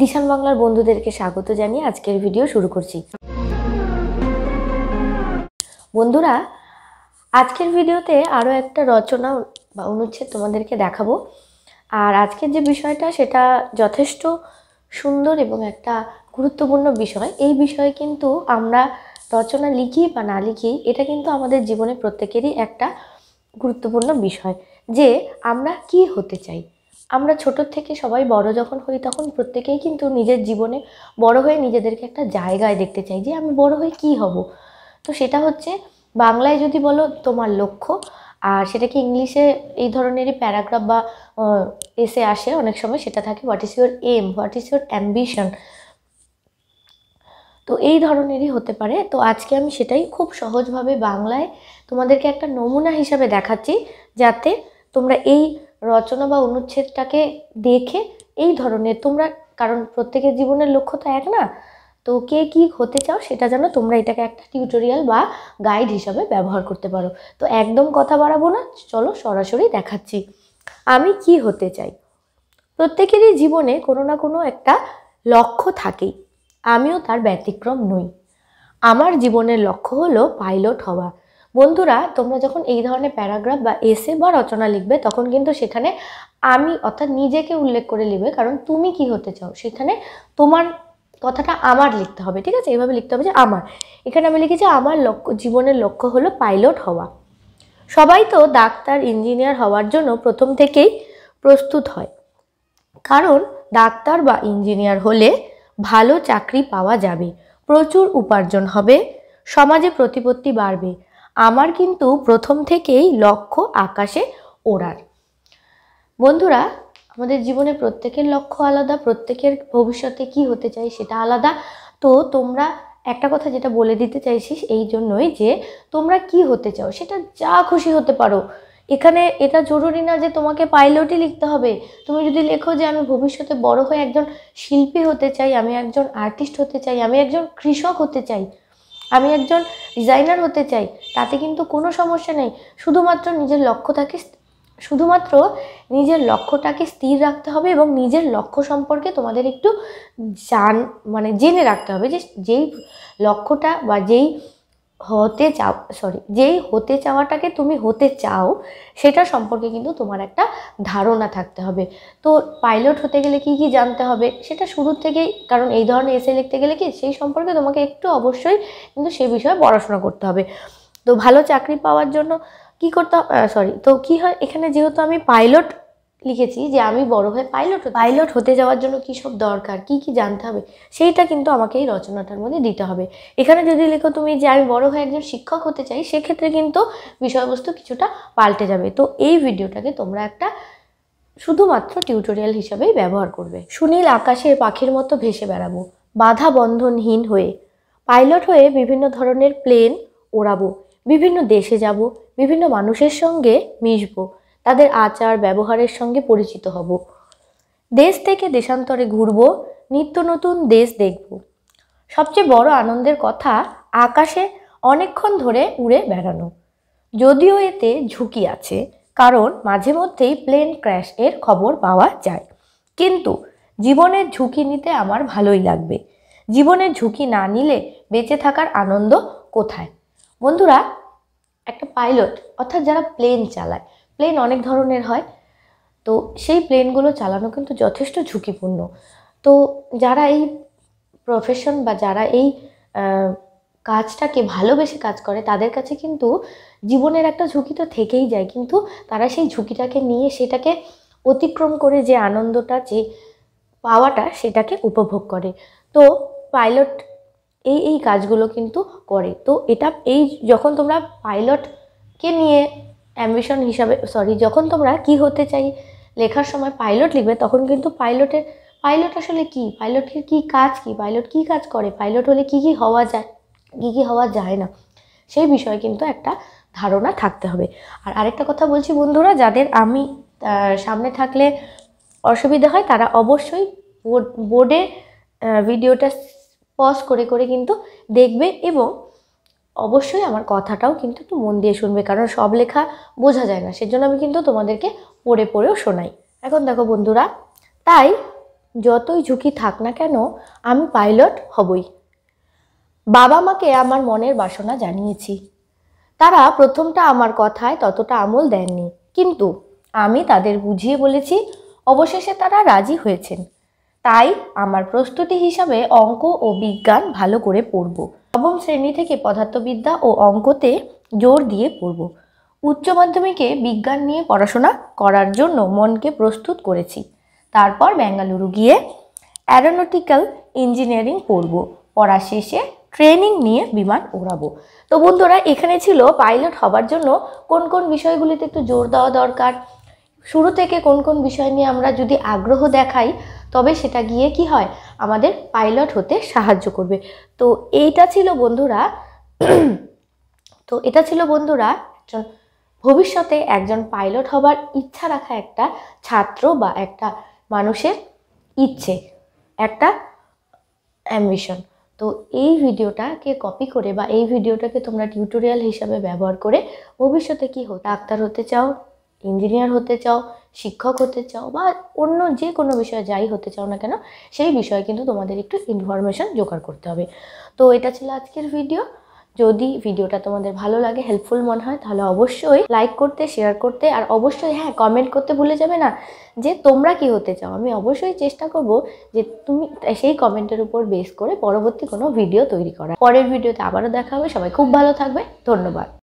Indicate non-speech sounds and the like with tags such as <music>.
দিশান বাংলার বন্ধুদেরকে স্বাগত জানিয়ে আজকের ভিডিও শুরু করছি বন্ধুরা আজকের ভিডিওতে আরও একটা রচনা বা অনুচ্ছেদ তোমাদেরকে দেখাবো আর আজকের যে বিষয়টা সেটা যথেষ্ট সুন্দর এবং একটা গুরুত্বপূর্ণ বিষয় এই বিষয়ে কিন্তু আমরা রচনা লিখি বা না লিখি এটা কিন্তু আমাদের জীবনে প্রত্যেকেরই একটা গুরুত্বপূর্ণ বিষয় যে আমরা কি হতে চাই আমরা ছোটোর থেকে সবাই বড় যখন হই তখন প্রত্যেকেই কিন্তু নিজের জীবনে বড় হয়ে নিজেদেরকে একটা জায়গায় দেখতে চাই যে আমি বড় হয়ে কি হব তো সেটা হচ্ছে বাংলায় যদি বলো তোমার লক্ষ্য আর সেটাকে ইংলিশে এই ধরনেরই প্যারাগ্রাফ বা এসে আসে অনেক সময় সেটা থাকে what is your aim what is your ambition তো এই ধরনেরই হতে পারে তো আজকে আমি সেটাই খুব সহজভাবে বাংলায় তোমাদেরকে একটা নমুনা হিসাবে দেখাচ্ছি যাতে তোমরা এই রচনা বা অনুচ্ছেদটাকে দেখে এই ধরনের তোমরা কারণ প্রত্যেকের জীবনের লক্ষ্য তো এক না তো কে কী হতে চাও সেটা যেন তোমরা এটাকে একটা টিউটোরিয়াল বা গাইড হিসাবে ব্যবহার করতে পারো তো একদম কথা বাড়াবো না চলো সরাসরি দেখাচ্ছি আমি কি হতে চাই প্রত্যেকেরই জীবনে কোনো না কোনো একটা লক্ষ্য থাকেই আমিও তার ব্যতিক্রম নই আমার জীবনের লক্ষ্য হলো পাইলট হওয়া বন্ধুরা তোমরা যখন এই ধরনের প্যারাগ্রাফ বা এসে বা রচনা লিখবে তখন কিন্তু সেখানে আমি অর্থাৎ নিজেকে উল্লেখ করে লিখবে কারণ তুমি কি হতে চাও সেখানে তোমার কথাটা আমার লিখতে হবে ঠিক আছে এইভাবে লিখতে হবে যে আমার এখানে আমি লিখেছি আমার লক্ষ্য জীবনের লক্ষ্য হলো পাইলট হওয়া সবাই তো ডাক্তার ইঞ্জিনিয়ার হওয়ার জন্য প্রথম থেকেই প্রস্তুত হয় কারণ ডাক্তার বা ইঞ্জিনিয়ার হলে ভালো চাকরি পাওয়া যাবে প্রচুর উপার্জন হবে সমাজে প্রতিপত্তি বাড়বে আমার কিন্তু প্রথম থেকেই লক্ষ্য আকাশে ওড়ার বন্ধুরা আমাদের জীবনে প্রত্যেকের লক্ষ্য আলাদা প্রত্যেকের ভবিষ্যতে কি হতে চাই সেটা আলাদা তো তোমরা একটা কথা যেটা বলে দিতে চাইছিস এই জন্যই যে তোমরা কি হতে চাও সেটা যা খুশি হতে পারো এখানে এটা জরুরি না যে তোমাকে পাইলটই লিখতে হবে তুমি যদি লেখো যে আমি ভবিষ্যতে বড় হয়ে একজন শিল্পী হতে চাই আমি একজন আর্টিস্ট হতে চাই আমি একজন কৃষক হতে চাই আমি একজন ডিজাইনার হতে চাই তাতে কিন্তু কোনো সমস্যা নেই শুধুমাত্র নিজের লক্ষ্য থাকে শুধুমাত্র নিজের লক্ষ্যটাকে স্থির রাখতে হবে এবং নিজের লক্ষ্য সম্পর্কে তোমাদের একটু জান মানে জেনে রাখতে হবে যে যেই লক্ষ্যটা বা যেই হতে চাও সরি যেই হতে চাওয়াটাকে তুমি হতে চাও সেটা সম্পর্কে কিন্তু তোমার একটা ধারণা থাকতে হবে তো পাইলট হতে গেলে কি কি জানতে হবে সেটা শুরুর থেকেই কারণ এই ধরনের এসে লিখতে গেলে কি সেই সম্পর্কে তোমাকে একটু অবশ্যই কিন্তু সে বিষয়ে পড়াশোনা করতে হবে তো ভালো চাকরি পাওয়ার জন্য কি করতে সরি তো কি হয় এখানে যেহেতু আমি পাইলট লিখেছি যে আমি বড় হয়ে পাইলট পাইলট হতে যাওয়ার জন্য কী সব দরকার কি কি জানতে হবে সেইটা কিন্তু আমাকে এই রচনাটার মধ্যে দিতে হবে এখানে যদি লেখো তুমি যে আমি বড় হয়ে একজন শিক্ষক হতে চাই সেক্ষেত্রে কিন্তু বিষয়বস্তু কিছুটা পাল্টে যাবে তো এই ভিডিওটাকে তোমরা একটা শুধুমাত্র টিউটোরিয়াল হিসাবেই ব্যবহার করবে সুনীল আকাশে পাখির মতো ভেসে বেড়াবো বাধা বন্ধনহীন হয়ে পাইলট হয়ে বিভিন্ন ধরনের প্লেন ওড়াবো বিভিন্ন দেশে যাব বিভিন্ন মানুষের সঙ্গে মিশবো তাদের আচার ব্যবহারের সঙ্গে পরিচিত হব দেশ থেকে দেশান্তরে ঘুরব নিত্য নতুন দেশ দেখব সবচেয়ে বড় আনন্দের কথা আকাশে অনেকক্ষণ ধরে উড়ে বেড়ানো যদিও এতে ঝুঁকি আছে কারণ মাঝে মধ্যেই প্লেন ক্র্যাশ এর খবর পাওয়া যায় কিন্তু জীবনের ঝুঁকি নিতে আমার ভালোই লাগবে জীবনের ঝুঁকি না নিলে বেঁচে থাকার আনন্দ কোথায় বন্ধুরা একটা পাইলট অর্থাৎ যারা প্লেন চালায় প্লেন অনেক ধরনের হয় তো সেই প্লেনগুলো চালানো কিন্তু যথেষ্ট ঝুঁকিপূর্ণ তো যারা এই প্রফেশন বা যারা এই কাজটাকে ভালোবেসে কাজ করে তাদের কাছে কিন্তু জীবনের একটা ঝুঁকি তো থেকেই যায় কিন্তু তারা সেই ঝুঁকিটাকে নিয়ে সেটাকে অতিক্রম করে যে আনন্দটা যে পাওয়াটা সেটাকে উপভোগ করে তো পাইলট এই এই কাজগুলো কিন্তু করে তো এটা এই যখন তোমরা পাইলটকে নিয়ে অ্যাম্বিশন হিসাবে সরি যখন তোমরা কি হতে চাই লেখার সময় পাইলট লিখবে তখন কিন্তু পাইলটের পাইলট আসলে কি পাইলটের কি কাজ কি পাইলট কি কাজ করে পাইলট হলে কি কি হওয়া যায় কি কি হওয়া যায় না সেই বিষয়ে কিন্তু একটা ধারণা থাকতে হবে আর আরেকটা কথা বলছি বন্ধুরা যাদের আমি সামনে থাকলে অসুবিধা হয় তারা অবশ্যই বোর্ডে ভিডিওটা পজ করে করে কিন্তু দেখবে এবং অবশ্যই আমার কথাটাও কিন্তু একটু মন দিয়ে শুনবে কারণ সব লেখা বোঝা যায় না সেজন্য আমি কিন্তু তোমাদেরকে পড়ে পড়েও শোনাই এখন দেখো বন্ধুরা তাই যতই ঝুঁকি থাক না কেন আমি পাইলট হবই বাবা মাকে আমার মনের বাসনা জানিয়েছি তারা প্রথমটা আমার কথায় ততটা আমল দেননি কিন্তু আমি তাদের বুঝিয়ে বলেছি অবশেষে তারা রাজি হয়েছেন তাই আমার প্রস্তুতি হিসাবে অঙ্ক ও বিজ্ঞান ভালো করে পড়ব নবম শ্রেণী থেকে পদার্থবিদ্যা ও অঙ্কতে জোর দিয়ে পড়ব উচ্চ মাধ্যমিকে বিজ্ঞান নিয়ে পড়াশোনা করার জন্য মনকে প্রস্তুত করেছি তারপর বেঙ্গালুরু গিয়ে অ্যারোনটিক্যাল ইঞ্জিনিয়ারিং পড়ব পড়া শেষে ট্রেনিং নিয়ে বিমান ওড়াবো তো বন্ধুরা এখানে ছিল পাইলট হবার জন্য কোন কোন বিষয়গুলিতে একটু জোর দেওয়া দরকার শুরু থেকে কোন কোন বিষয় নিয়ে আমরা যদি আগ্রহ দেখাই তবে সেটা গিয়ে কি হয় আমাদের পাইলট হতে সাহায্য করবে তো এইটা ছিল বন্ধুরা <clears throat> তো এটা ছিল বন্ধুরা একজন ভবিষ্যতে একজন পাইলট হবার ইচ্ছা রাখা একটা ছাত্র বা একটা মানুষের ইচ্ছে একটা অ্যাম্বিশন তো এই ভিডিওটাকে কপি করে বা এই ভিডিওটাকে তোমরা টিউটোরিয়াল হিসাবে ব্যবহার করে ভবিষ্যতে কি হো ডাক্তার হতে চাও ইঞ্জিনিয়ার হতে চাও শিক্ষক হতে চাও বা অন্য যে কোনো বিষয়ে যাই হতে চাও না কেন সেই বিষয়ে কিন্তু তোমাদের একটু ইনফরমেশান জোগাড় করতে হবে তো এটা ছিল আজকের ভিডিও যদি ভিডিওটা তোমাদের ভালো লাগে হেল্পফুল মনে হয় তাহলে অবশ্যই লাইক করতে শেয়ার করতে আর অবশ্যই হ্যাঁ কমেন্ট করতে ভুলে যাবে না যে তোমরা কি হতে চাও আমি অবশ্যই চেষ্টা করব যে তুমি সেই কমেন্টের উপর বেস করে পরবর্তী কোনো ভিডিও তৈরি করা পরের ভিডিওতে আবারও দেখা হবে সবাই খুব ভালো থাকবে ধন্যবাদ